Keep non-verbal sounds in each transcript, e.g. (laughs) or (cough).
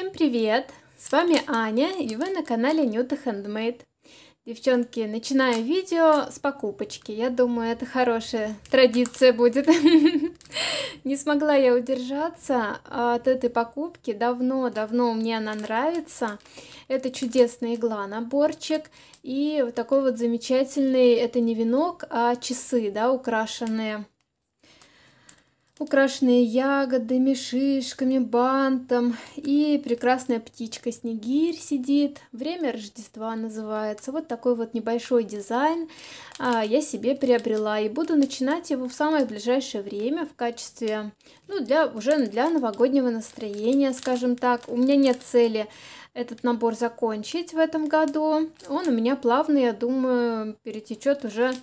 Всем привет! С вами Аня и вы на канале Нюта Handmade. Девчонки, начинаю видео с покупочки. Я думаю, это хорошая традиция будет. (laughs) Не смогла я удержаться от этой покупки. Давно-давно мне она нравится. Это чудесная игла, наборчик. И вот такой вот замечательный, это не венок, а часы, да, украшенные украшенные ягодами, шишками, бантом. И прекрасная птичка Снегирь сидит. Время Рождества называется. Вот такой вот небольшой дизайн а, я себе приобрела. И буду начинать его в самое ближайшее время в качестве, ну, для уже для новогоднего настроения, скажем так. У меня нет цели этот набор закончить в этом году. Он у меня плавно, я думаю, перетечет уже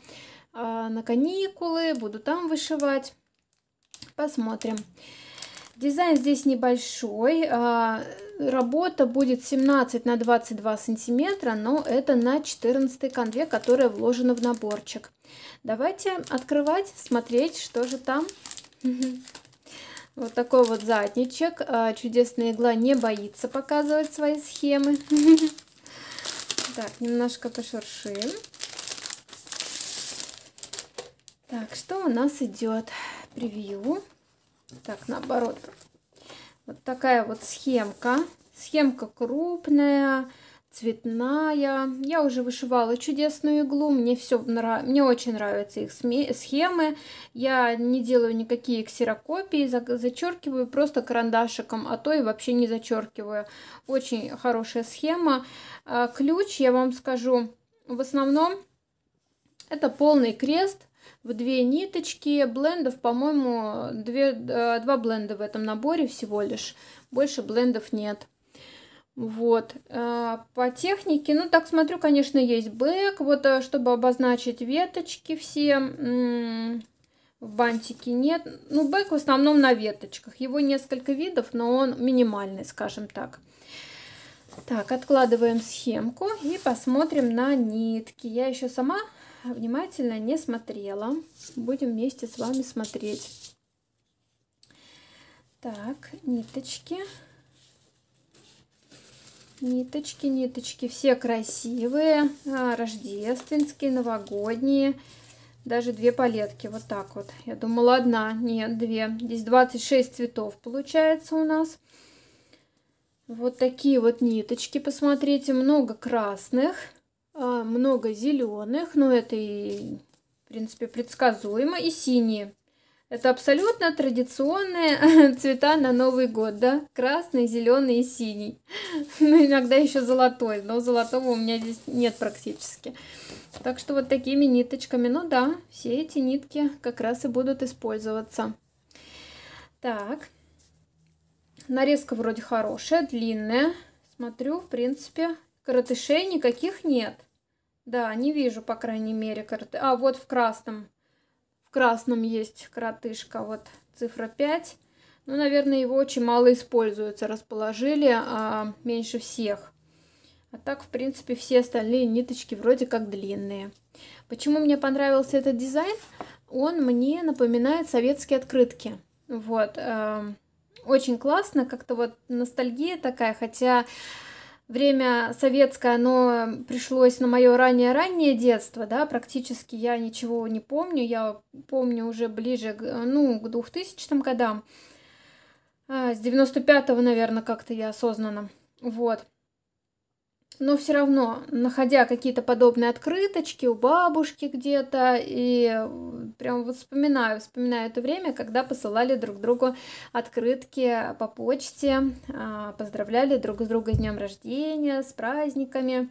а, на каникулы. Буду там вышивать. Посмотрим. Дизайн здесь небольшой. А, работа будет 17 на 22 сантиметра, но это на 14 конве, которая вложена в наборчик. Давайте открывать, смотреть, что же там. Вот такой вот задничек. А, чудесная игла не боится показывать свои схемы. (laughs) Так, немножко пошуршим. Так, что у нас идет? Превью. Так, наоборот. Вот такая вот схемка. Схемка крупная, цветная. Я уже вышивала чудесную иглу. Мне все нрав... мне очень нравятся их схемы. Я не делаю никакие ксерокопии, зачеркиваю просто карандашиком, а то и вообще не зачеркиваю. Очень хорошая схема. А, ключ, я вам скажу, в основном это полный крест – в две ниточки. Блендов, по-моему, э, два бленда в этом наборе всего лишь. Больше блендов нет. Вот, э, по технике, ну так смотрю, конечно, есть бэк, вот э, чтобы обозначить веточки все, в бантике нет, ну бэк в основном на веточках, его несколько видов, но он минимальный, скажем так. Так, откладываем схемку и посмотрим на нитки. Я еще сама внимательно не смотрела. Будем вместе с вами смотреть. Так, ниточки. Ниточки, ниточки. Все красивые, а, рождественские, новогодние. Даже две палетки, вот так вот. Я думала, одна, нет, две. Здесь 26 цветов получается у нас. Вот такие вот ниточки, посмотрите, много красных. А, много зеленых, но это и, в принципе, предсказуемо, и синие. Это абсолютно традиционные (laughs) цвета на Новый год, да? Красный, зеленый и синий. (laughs) Ну, иногда еще золотой, но золотого у меня здесь нет практически. Так что вот такими ниточками, ну да, все эти нитки как раз и будут использоваться. Так, нарезка вроде хорошая, длинная. Смотрю, в принципе, коротышей никаких нет. Да, не вижу, по крайней мере, карты. А, вот в красном. В красном есть коротышка, вот цифра 5. Ну, наверное, его очень мало используется. Расположили а, меньше всех. А так, в принципе, все остальные ниточки вроде как длинные. Почему мне понравился этот дизайн? Он мне напоминает советские открытки. Вот. Э, очень классно, как-то вот ностальгия такая, хотя время советское, оно пришлось на мое ранее раннее детство, да, практически я ничего не помню, я помню уже ближе, ну, к 2000 годам, а, с 95-го, наверное, как-то я осознанно, вот. Но все равно, находя какие-то подобные открыточки у бабушки где-то, и прям вот вспоминаю, вспоминаю это время, когда посылали друг другу открытки по почте, а, поздравляли друг с друга с днем рождения, с праздниками.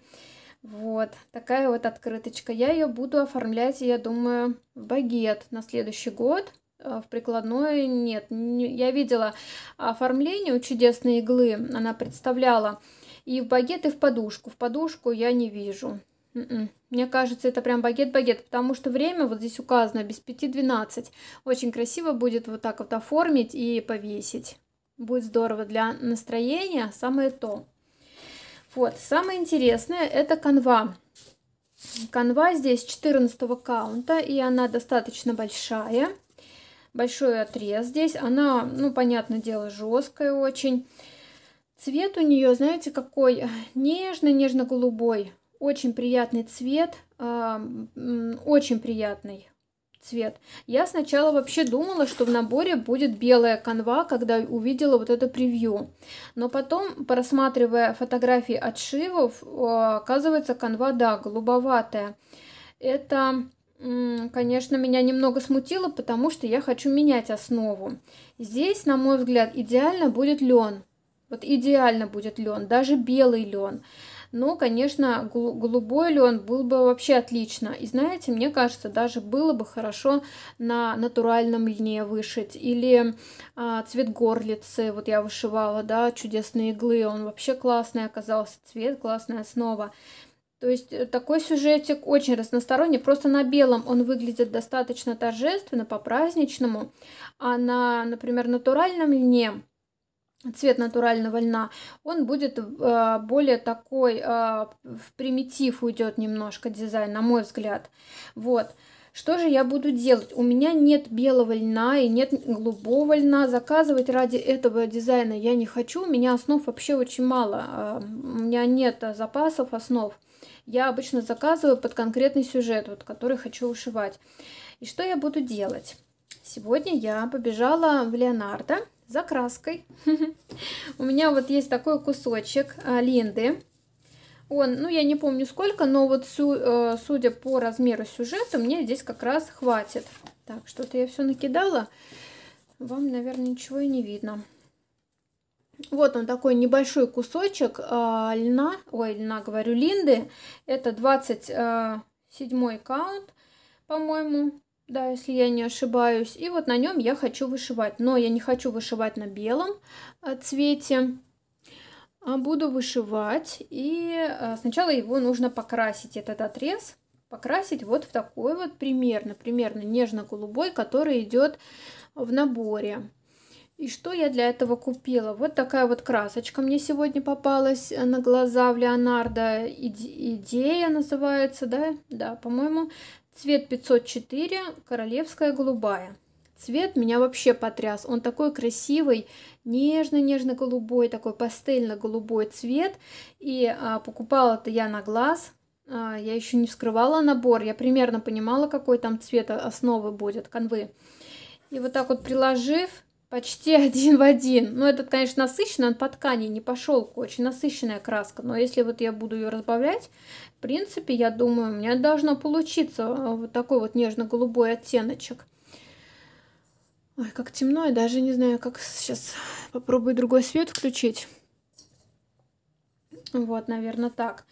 Вот такая вот открыточка. Я ее буду оформлять, я думаю, в багет на следующий год. А, в прикладной нет. Я видела оформление у чудесной иглы. Она представляла и в багет, и в подушку. В подушку я не вижу. М-м. Мне кажется, это прям багет-багет, потому что время вот здесь указано без 5-12. Очень красиво будет вот так вот оформить и повесить. Будет здорово для настроения, самое то. Вот, самое интересное это канва. Канва здесь 14 каунта, и она достаточно большая. Большой отрез здесь. Она, ну, понятное дело, жесткая очень. Цвет у нее, знаете, какой (sighs) нежно-нежно-голубой. Очень приятный цвет, очень приятный цвет. Я сначала вообще думала, что в наборе будет белая канва, когда увидела вот это превью. Но потом, просматривая фотографии отшивов, оказывается канва, да, голубоватая. Это, конечно, меня немного смутило, потому что я хочу менять основу. Здесь, на мой взгляд, идеально будет лен. Вот идеально будет лен, даже белый лен. Но, ну, конечно, голубой лен был бы вообще отлично. И знаете, мне кажется, даже было бы хорошо на натуральном льне вышить. Или а, цвет горлицы, вот я вышивала, да, чудесные иглы. Он вообще классный оказался, цвет классная основа. То есть э, такой сюжетик очень разносторонний. Просто на белом он выглядит достаточно торжественно, по-праздничному. А на, например, натуральном льне цвет натурального льна, он будет э, более такой, э, в примитив уйдет немножко дизайн, на мой взгляд. Вот. Что же я буду делать? У меня нет белого льна и нет голубого льна. Заказывать ради этого дизайна я не хочу. У меня основ вообще очень мало. Э, у меня нет запасов основ. Я обычно заказываю под конкретный сюжет, вот, который хочу вышивать. И что я буду делать? Сегодня я побежала в Леонардо за краской (laughs) У меня вот есть такой кусочек а, линды. Он, ну я не помню сколько, но вот э, судя по размеру сюжета, мне здесь как раз хватит. Так, что-то я все накидала. Вам, наверное, ничего и не видно. Вот он такой небольшой кусочек э, льна, ой, льна, говорю, линды. Это 27 э, каунт, по-моему да, если я не ошибаюсь. И вот на нем я хочу вышивать. Но я не хочу вышивать на белом э, цвете. А, буду вышивать. И э, сначала его нужно покрасить, этот отрез. Покрасить вот в такой вот примерно, примерно нежно-голубой, который идет в наборе. И что я для этого купила? Вот такая вот красочка мне сегодня попалась э, на глаза в Леонардо. Идея называется, да? Да, по-моему, Цвет 504, королевская голубая. Цвет меня вообще потряс. Он такой красивый, нежно-нежно-голубой, такой пастельно-голубой цвет. И а, покупала это я на глаз. А, я еще не вскрывала набор. Я примерно понимала, какой там цвет а, основы будет, конвы И вот так вот приложив, Почти (laughs) один в один. Ну, этот, конечно, насыщенный, он по ткани, не по шелку. Очень насыщенная краска. Но если вот я буду ее разбавлять, в принципе, я думаю, у меня должно получиться э, вот такой вот нежно-голубой оттеночек. Ой, как темно, я даже не знаю, как сейчас попробую другой свет включить. Вот, наверное, так. Так.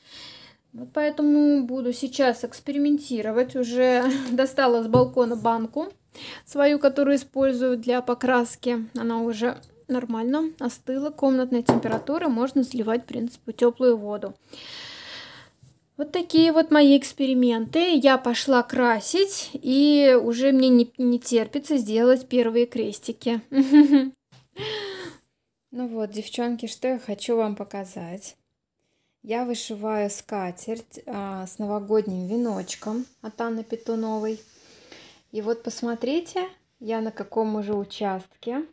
Вот поэтому буду сейчас экспериментировать. Уже (laughs) достала с балкона банку свою, которую использую для покраски. Она уже нормально остыла. Комнатная температура. Можно сливать, в принципе, теплую воду. Вот такие вот мои эксперименты. Я пошла красить, и уже мне не, не терпится сделать первые крестики. (laughs) Ну вот, девчонки, что я хочу вам показать. Я вышиваю скатерть а, с новогодним веночком от Анны Петуновой. И вот посмотрите, я на каком уже участке.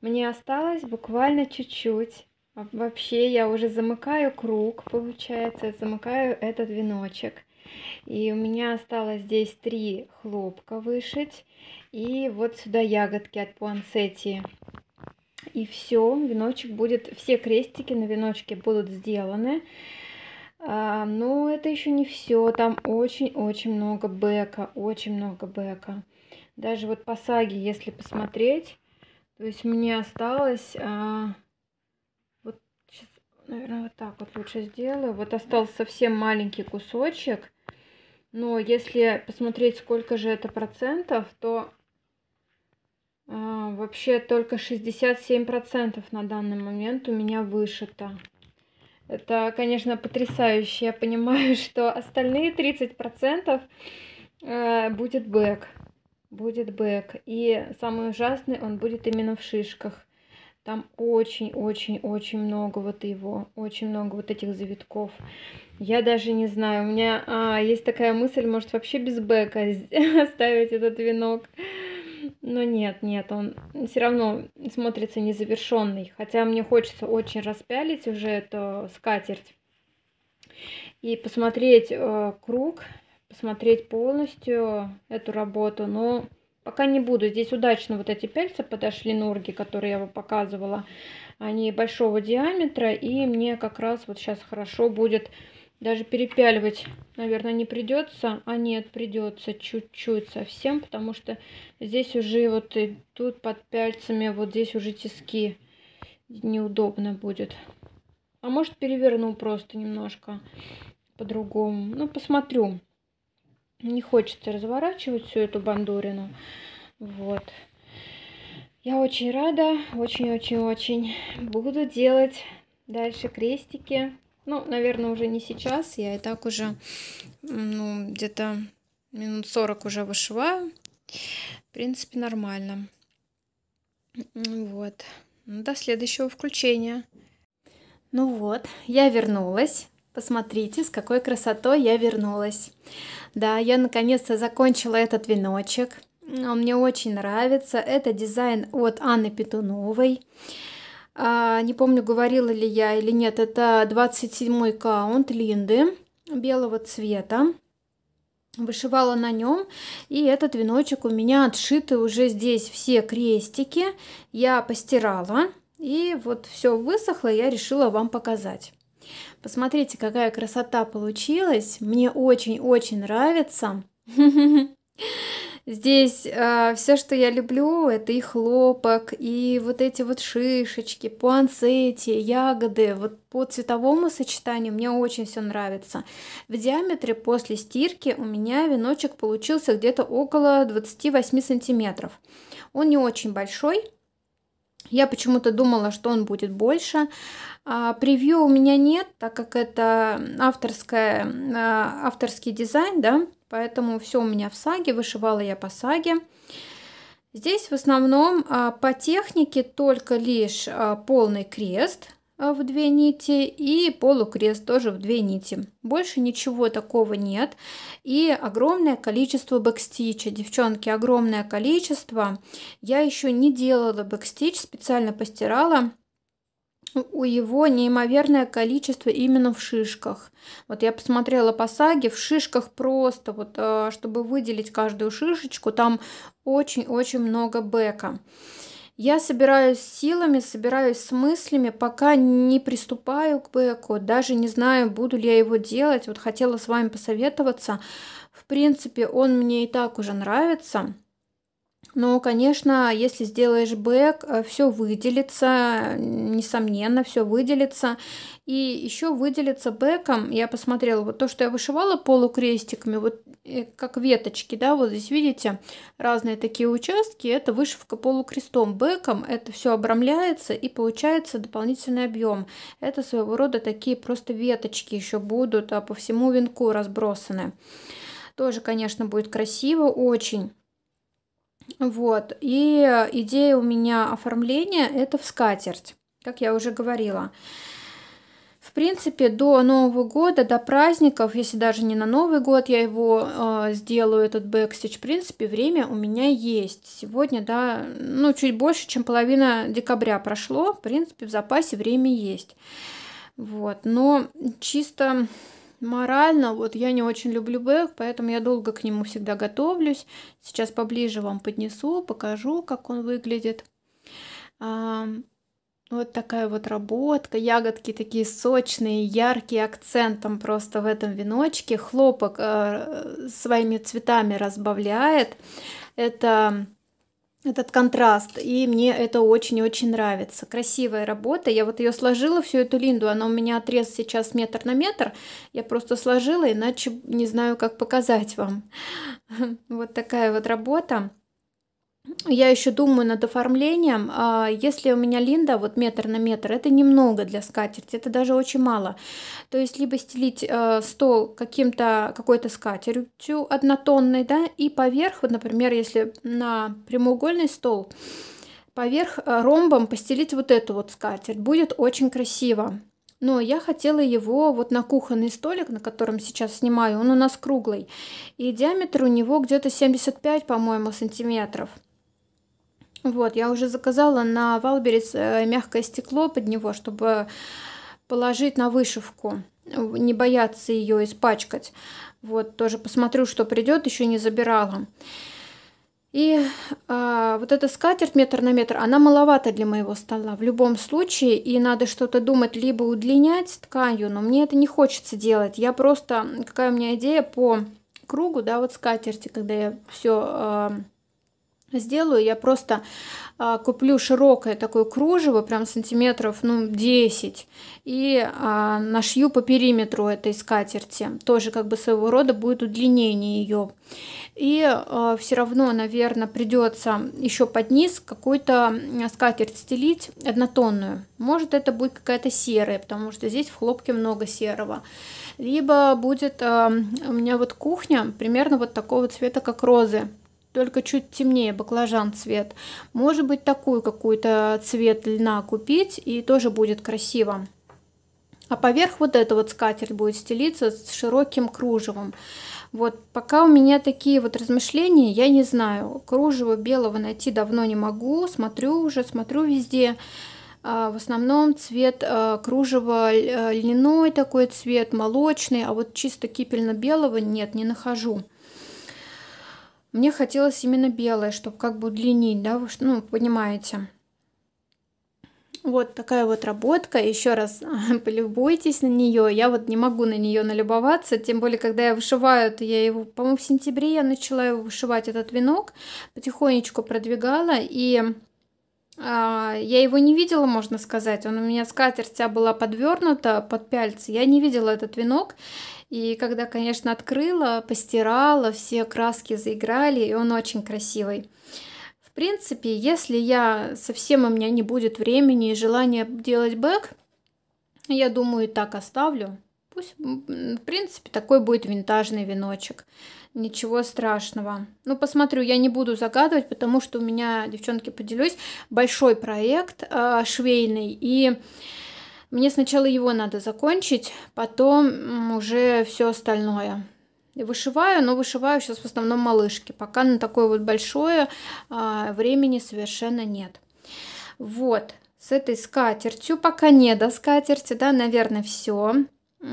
Мне осталось буквально чуть-чуть. А вообще я уже замыкаю круг, получается, замыкаю этот веночек. И у меня осталось здесь три хлопка вышить. И вот сюда ягодки от пуансетти и все, веночек будет, все крестики на веночке будут сделаны. А, но это еще не все, там очень-очень много бэка, очень много бэка. Даже вот по саге, если посмотреть, то есть мне осталось, а, вот сейчас, наверное, вот так вот лучше сделаю. Вот остался совсем маленький кусочек, но если посмотреть, сколько же это процентов, то а, вообще только 67% на данный момент у меня вышито. Это, конечно, потрясающе. Я понимаю, (laughs) что остальные 30% э, будет бэк. Будет бэк. И самый ужасный он будет именно в шишках. Там очень-очень-очень много вот его, очень много вот этих завитков. Я даже не знаю, у меня а, есть такая мысль, может вообще без бэка (laughs) оставить этот венок. Но нет, нет, он все равно смотрится незавершенный. Хотя мне хочется очень распялить уже эту скатерть и посмотреть э, круг, посмотреть полностью эту работу. Но пока не буду. Здесь удачно вот эти пяльца подошли норги, которые я вам показывала. Они большого диаметра, и мне как раз вот сейчас хорошо будет даже перепяливать, наверное, не придется. А нет, придется чуть-чуть совсем, потому что здесь уже вот и тут под пяльцами, вот здесь уже тиски неудобно будет. А может переверну просто немножко по-другому. Ну, посмотрю. Не хочется разворачивать всю эту бандурину. Вот. Я очень рада, очень-очень-очень буду делать дальше крестики. Ну, наверное, уже не сейчас. Я и так уже ну, где-то минут 40 уже вышиваю. В принципе, нормально. Вот. Ну, до следующего включения. Ну вот, я вернулась. Посмотрите, с какой красотой я вернулась. Да, я наконец-то закончила этот веночек. Он мне очень нравится. Это дизайн от Анны Петуновой. А не помню, говорила ли я или нет, это 27-й каунт Линды белого цвета. Вышивала на нем, и этот веночек у меня отшиты уже здесь все крестики. Я постирала, и вот все высохло, я решила вам показать. Посмотрите, какая красота получилась. Мне очень-очень нравится. (laughs) Здесь э, все, что я люблю, это и хлопок, и вот эти вот шишечки, пуансети, ягоды. Вот по цветовому сочетанию мне очень все нравится. В диаметре после стирки у меня веночек получился где-то около 28 сантиметров. Он не очень большой, я почему-то думала, что он будет больше. А, превью у меня нет, так как это авторская, а, авторский дизайн, да, поэтому все у меня в саге, вышивала я по саге. Здесь в основном а, по технике только лишь а, полный крест, Э, в две нити и полукрест тоже в две нити. Больше ничего такого нет. И огромное количество бэкстича. Девчонки, огромное количество. Я еще не делала бэкстич, специально постирала. У его неимоверное количество именно в шишках. Вот я посмотрела по саге, в шишках просто, вот э, чтобы выделить каждую шишечку, там очень-очень много бэка. Я собираюсь силами, собираюсь с мыслями, пока не приступаю к бэку, даже не знаю, буду ли я его делать. Вот хотела с вами посоветоваться. В принципе, он мне и так уже нравится. Но, конечно, если сделаешь бэк, э, все выделится, несомненно, все выделится. И еще выделится бэком, я посмотрела, вот то, что я вышивала полукрестиками, вот э, как веточки, да, вот здесь видите разные такие участки, это вышивка полукрестом, бэком, это все обрамляется и получается дополнительный объем. Это своего рода такие просто веточки еще будут а по всему венку разбросаны. Тоже, конечно, будет красиво очень. Вот, и идея у меня оформления – это в скатерть, как я уже говорила. В принципе, до Нового года, до праздников, если даже не на Новый год я его э, сделаю, этот бэкстич, в принципе, время у меня есть. Сегодня, да, ну, чуть больше, чем половина декабря прошло, в принципе, в запасе время есть. Вот, но чисто Морально, вот я не очень люблю бэк, поэтому я долго к нему всегда готовлюсь. Сейчас поближе вам поднесу, покажу, как он выглядит. А, вот такая вот работка. Ягодки такие сочные, яркие, акцентом просто в этом веночке. Хлопок э, своими цветами разбавляет. Это этот контраст, и мне это очень-очень нравится. Красивая работа, я вот ее сложила, всю эту линду, она у меня отрез сейчас метр на метр, я просто сложила, иначе не знаю, как показать вам. (laughs) Вот такая вот работа я еще думаю над оформлением. А, если у меня линда, вот метр на метр, это немного для скатерти, это даже очень мало. То есть либо стелить э, стол каким-то какой-то скатертью однотонной, да, и поверх, вот, например, если на прямоугольный стол, поверх э, ромбом постелить вот эту вот скатерть. Будет очень красиво. Но я хотела его вот на кухонный столик, на котором сейчас снимаю, он у нас круглый. И диаметр у него где-то 75, по-моему, сантиметров. Вот, я уже заказала на Валберис э, мягкое стекло под него, чтобы положить на вышивку, не бояться ее испачкать. Вот, тоже посмотрю, что придет, еще не забирала. И э, вот эта скатерть метр на метр, она маловато для моего стола в любом случае, и надо что-то думать, либо удлинять тканью, но мне это не хочется делать. Я просто, какая у меня идея по кругу, да, вот скатерти, когда я все э, а, сделаю. Я просто а, куплю широкое такое кружево, прям сантиметров ну, 10, и а, нашью по периметру этой скатерти. Тоже как бы своего рода будет удлинение ее. И а, все равно, наверное, придется еще под низ какую-то скатерть стелить однотонную. Может, это будет какая-то серая, потому что здесь в хлопке много серого. Либо будет а, у меня вот кухня примерно вот такого цвета, как розы только чуть темнее баклажан цвет. Может быть, такую какую то цвет льна купить, и тоже будет красиво. А поверх вот эта вот скатерть будет стелиться с широким кружевом. Вот пока у меня такие вот размышления, я не знаю. Кружево белого найти давно не могу, смотрю уже, смотрю везде. А, в основном цвет а, кружева льняной такой цвет, молочный, а вот чисто кипельно-белого нет, не нахожу. Мне хотелось именно белое, чтобы как бы удлинить, да, ну, понимаете. Вот такая вот работка. Еще раз (laughs) полюбуйтесь на нее. Я вот не могу на нее налюбоваться. Тем более, когда я вышиваю, то я его, по-моему, в сентябре я начала его вышивать этот венок. Потихонечку продвигала. И а, я его не видела, можно сказать. Он у меня скатертья была подвернута под пяльцы. Я не видела этот венок. И когда, конечно, открыла, постирала, все краски заиграли, и он очень красивый. В принципе, если я совсем у меня не будет времени и желания делать бэк, я думаю, и так оставлю. Пусть, в принципе, такой будет винтажный веночек. Ничего страшного. Ну, посмотрю, я не буду загадывать, потому что у меня, девчонки, поделюсь, большой проект э, швейный. И мне сначала его надо закончить, потом уже все остальное. И вышиваю, но вышиваю сейчас в основном малышки. Пока на такое вот большое э, времени совершенно нет. Вот, с этой скатертью пока не до скатерти, да, наверное, все.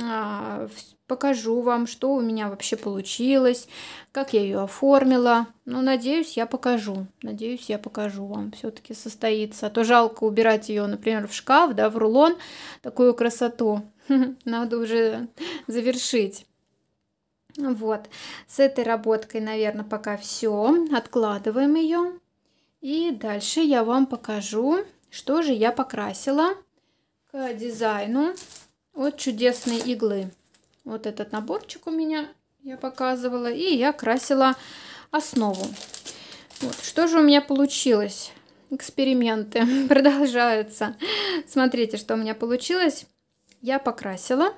А, покажу вам, что у меня вообще получилось, как я ее оформила. Ну, надеюсь, я покажу. Надеюсь, я покажу вам. Все-таки состоится. А то жалко убирать ее, например, в шкаф, да, в рулон. Такую красоту. (laughs) Надо уже завершить. Вот. С этой работкой, наверное, пока все. Откладываем ее. И дальше я вам покажу, что же я покрасила к дизайну от чудесной иглы. Вот этот наборчик у меня я показывала. И я красила основу. Вот. Что же у меня получилось? Эксперименты (laughs) продолжаются. Смотрите, что у меня получилось. Я покрасила.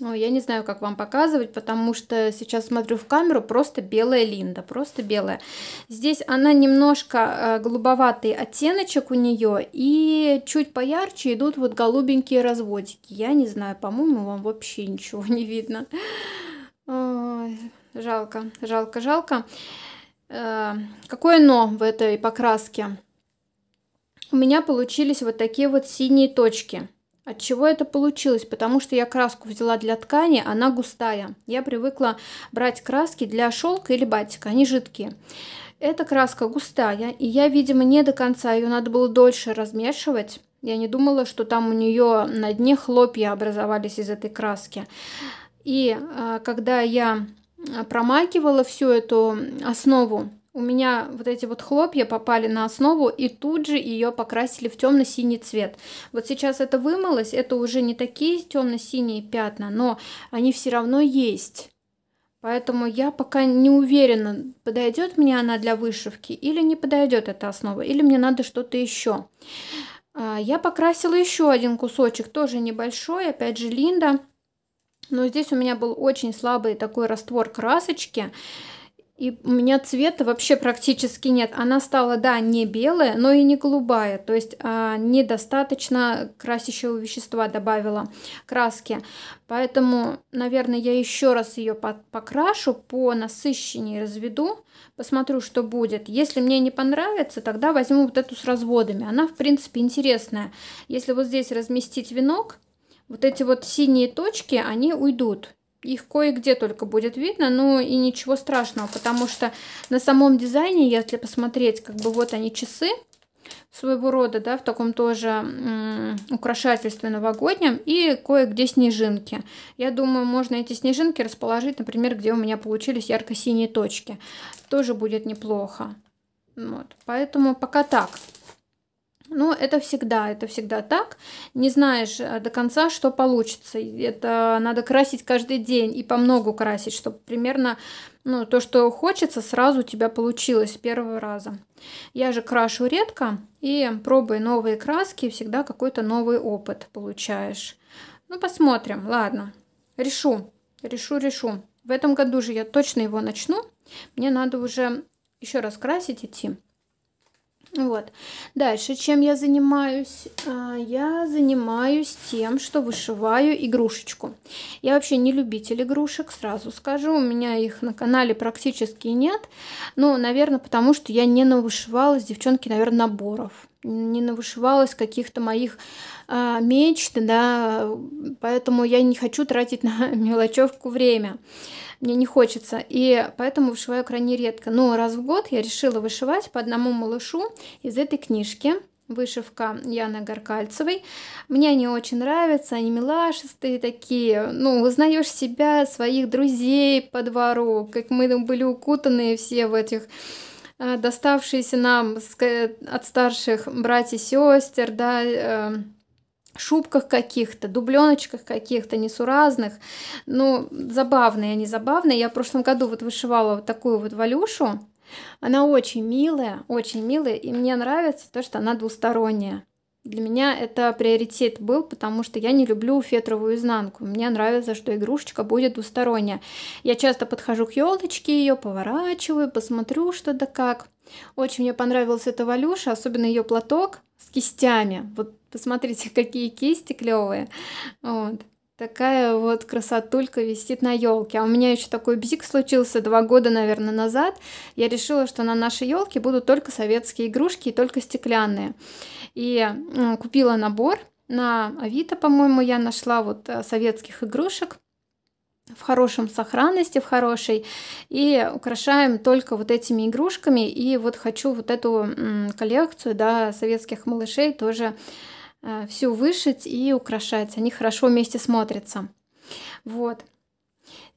Ой, я не знаю, как вам показывать, потому что сейчас смотрю в камеру, просто белая линда, просто белая. Здесь она немножко э, голубоватый оттеночек у нее, и чуть поярче идут вот голубенькие разводики. Я не знаю, по-моему, вам вообще ничего не видно. Ой, жалко, жалко, жалко. Э, какое но в этой покраске? У меня получились вот такие вот синие точки – от чего это получилось? Потому что я краску взяла для ткани, она густая. Я привыкла брать краски для шелка или батика, они жидкие. Эта краска густая, и я, видимо, не до конца ее надо было дольше размешивать. Я не думала, что там у нее на дне хлопья образовались из этой краски. И а, когда я а, промакивала всю эту основу, у меня вот эти вот хлопья попали на основу и тут же ее покрасили в темно-синий цвет. Вот сейчас это вымылось, это уже не такие темно-синие пятна, но они все равно есть. Поэтому я пока не уверена, подойдет мне она для вышивки или не подойдет эта основа, или мне надо что-то еще. А, я покрасила еще один кусочек, тоже небольшой, опять же линда. Но здесь у меня был очень слабый такой раствор красочки. И у меня цвета вообще практически нет. Она стала, да, не белая, но и не голубая. То есть а, недостаточно красящего вещества добавила краски. Поэтому, наверное, я еще раз ее покрашу, по насыщеннее разведу, посмотрю, что будет. Если мне не понравится, тогда возьму вот эту с разводами. Она, в принципе, интересная. Если вот здесь разместить венок, вот эти вот синие точки, они уйдут их кое-где только будет видно, но и ничего страшного, потому что на самом дизайне, если посмотреть, как бы вот они часы, своего рода, да, в таком тоже украшательстве новогоднем, и кое-где снежинки. Я думаю, можно эти снежинки расположить, например, где у меня получились ярко-синие точки. Тоже будет неплохо. Вот, поэтому пока так это всегда, это всегда так. Не знаешь э, до конца, что получится. Это надо красить каждый день и по многу красить, чтобы примерно ну, то, что хочется, сразу у тебя получилось с первого раза. Я же крашу редко, и пробуя новые краски, всегда какой-то новый опыт получаешь. Ну, посмотрим, ладно. Решу, решу, решу. В этом году же я точно его начну. Мне надо уже еще раз красить идти. Вот. Дальше, чем я занимаюсь? А, я занимаюсь тем, что вышиваю игрушечку. Я вообще не любитель игрушек, сразу скажу. У меня их на канале практически нет. Ну, наверное, потому что я не навышивалась, девчонки, наверное, наборов не навышивалась каких-то моих э, мечт, да, поэтому я не хочу тратить на (laughs) мелочевку время, мне не хочется, и поэтому вышиваю крайне редко. Но раз в год я решила вышивать по одному малышу из этой книжки, вышивка Яны Горкальцевой. Мне они очень нравятся, они милашистые такие. Ну, узнаешь себя, своих друзей по двору, как мы были укутанные все в этих Э, доставшиеся нам от старших братьев и сестер, да, э, шубках каких-то, дубленочках каких-то несуразных. Ну, забавные они, забавные. Я в прошлом году вот вышивала вот такую вот Валюшу. Она очень милая, очень милая, и мне нравится то, что она двусторонняя. Для меня это приоритет был, потому что я не люблю фетровую изнанку. Мне нравится, что игрушечка будет двусторонняя. Я часто подхожу к елочке, ее поворачиваю, посмотрю, что да как. Очень мне понравилась эта Валюша, особенно ее платок с кистями. Вот посмотрите, (laughs) какие кисти клевые. Вот. Такая вот красотулька висит на елке. А у меня еще такой бзик случился два года, наверное, назад. Я решила, что на нашей елке будут только советские игрушки и только стеклянные. И ну, купила набор на Авито, по-моему, я нашла вот э, советских игрушек в хорошем сохранности, в хорошей, и украшаем только вот этими игрушками, и вот хочу вот эту коллекцию, да, советских малышей тоже Э, все вышить и украшать. Они хорошо вместе смотрятся. Вот.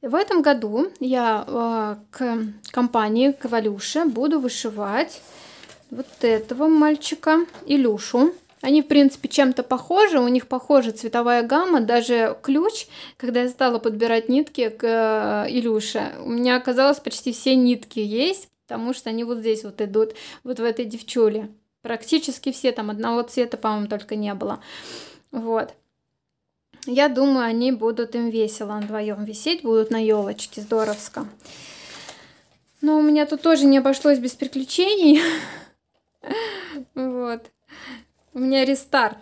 В этом году я э, к компании к буду вышивать вот этого мальчика, Илюшу. Они, в принципе, чем-то похожи, у них похожа цветовая гамма, даже ключ, когда я стала подбирать нитки к э, Илюше, у меня оказалось почти все нитки есть, потому что они вот здесь вот идут, вот в этой девчуле практически все, там одного цвета, по-моему, только не было. Вот. Я думаю, они будут им весело вдвоем висеть, будут на елочке, здоровско. Но у меня тут тоже не обошлось без приключений. (laughs) Вот. У меня рестарт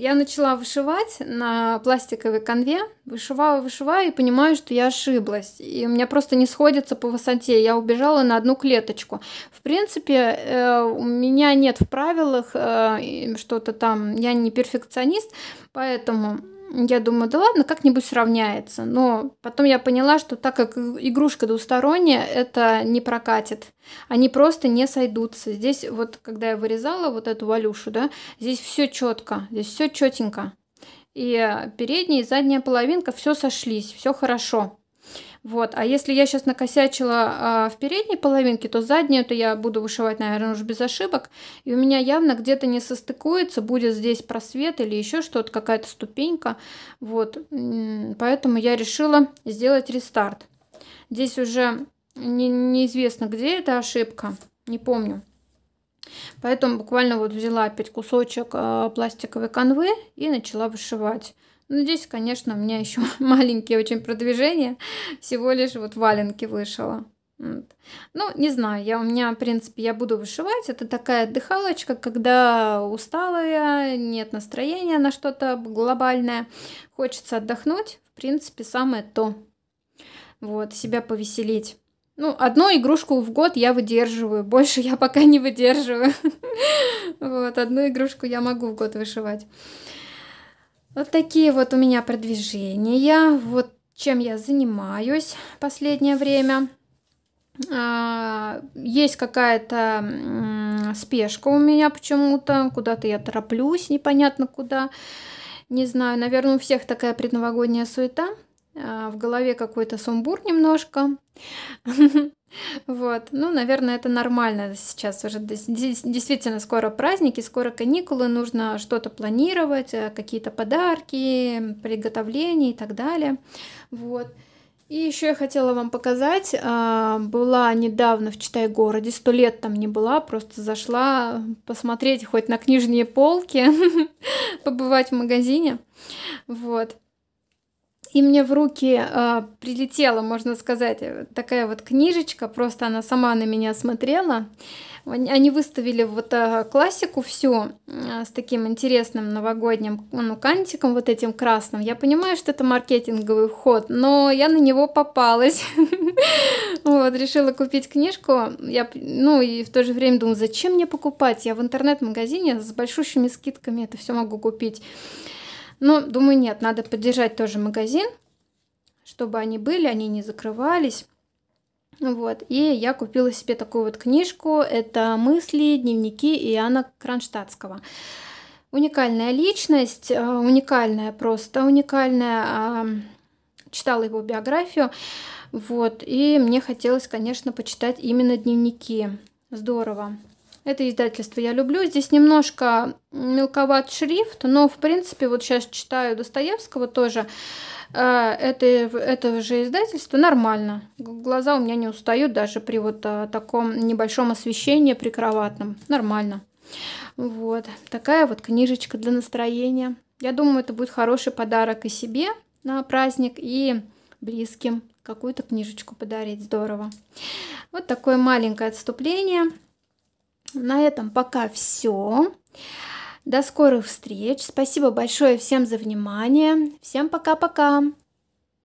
я начала вышивать на пластиковой конве, вышивала, вышиваю и понимаю, что я ошиблась. И у меня просто не сходится по высоте, я убежала на одну клеточку. В принципе, э, у меня нет в правилах э, что-то там, я не перфекционист, поэтому я думаю, да ладно, как-нибудь сравняется. Но потом я поняла, что так как игрушка двусторонняя, это не прокатит. Они просто не сойдутся. Здесь вот, когда я вырезала вот эту валюшу, да, здесь все четко, здесь все четенько. И передняя и задняя половинка все сошлись, все хорошо. Вот. А если я сейчас накосячила э, в передней половинке, то заднюю-то я буду вышивать, наверное, уже без ошибок. И у меня явно где-то не состыкуется, будет здесь просвет или еще что-то, какая-то ступенька. Вот. Поэтому я решила сделать рестарт. Здесь уже не, неизвестно, где эта ошибка, не помню. Поэтому буквально вот взяла опять кусочек э, пластиковой канвы и начала вышивать. Ну, здесь, конечно, у меня еще (laughs) маленькие очень продвижения. Всего лишь вот валенки вышила. Вот. Ну, не знаю, я у меня, в принципе, я буду вышивать. Это такая отдыхалочка, когда устала я, нет настроения на что-то глобальное, хочется отдохнуть. В принципе, самое то. Вот, себя повеселить. Ну, одну игрушку в год я выдерживаю, больше я пока не выдерживаю. (laughs) Вот, одну игрушку я могу в год вышивать. Вот такие вот у меня продвижения. Вот чем я занимаюсь последнее время. А, есть какая-то спешка у меня почему-то, куда-то я тороплюсь, непонятно куда. Не знаю, наверное, у всех такая предновогодняя суета. А, в голове какой-то сумбур немножко. (laughs) Вот, ну, наверное, это нормально сейчас уже. Действительно, скоро праздники, скоро каникулы, нужно что-то планировать, э, какие-то подарки, приготовления и так далее. Вот. И еще я хотела вам показать, а, была недавно в Читай-городе, сто лет там не была, просто зашла посмотреть хоть на книжные полки, (laughs) побывать в магазине. Вот. И мне в руки э, прилетела, можно сказать, такая вот книжечка, просто она сама на меня смотрела. Они выставили вот э, классику всю э, с таким интересным новогодним ну, кантиком, вот этим красным. Я понимаю, что это маркетинговый ход, но я на него попалась. (laughs) Вот, решила купить книжку. Я, ну, и в то же время думаю, зачем мне покупать? Я в интернет-магазине с большущими скидками это все могу купить. Но, ну, думаю, нет, надо поддержать тоже магазин, чтобы они были, они не закрывались. Вот, и я купила себе такую вот книжку. Это «Мысли, дневники» Иоанна Кронштадтского. Уникальная личность, э, уникальная просто, уникальная. А, читала его биографию, вот, и мне хотелось, конечно, почитать именно дневники. Здорово. Это издательство я люблю. Здесь немножко мелковат шрифт, но, в принципе, вот сейчас читаю Достоевского тоже. А, это, это же издательство нормально. Глаза у меня не устают даже при вот а, таком небольшом освещении прикроватном. Нормально. Вот. Такая вот книжечка для настроения. Я думаю, это будет хороший подарок и себе на праздник, и близким. Какую-то книжечку подарить. Здорово. Вот такое маленькое отступление. На этом пока все. До скорых встреч. Спасибо большое всем за внимание. Всем пока-пока.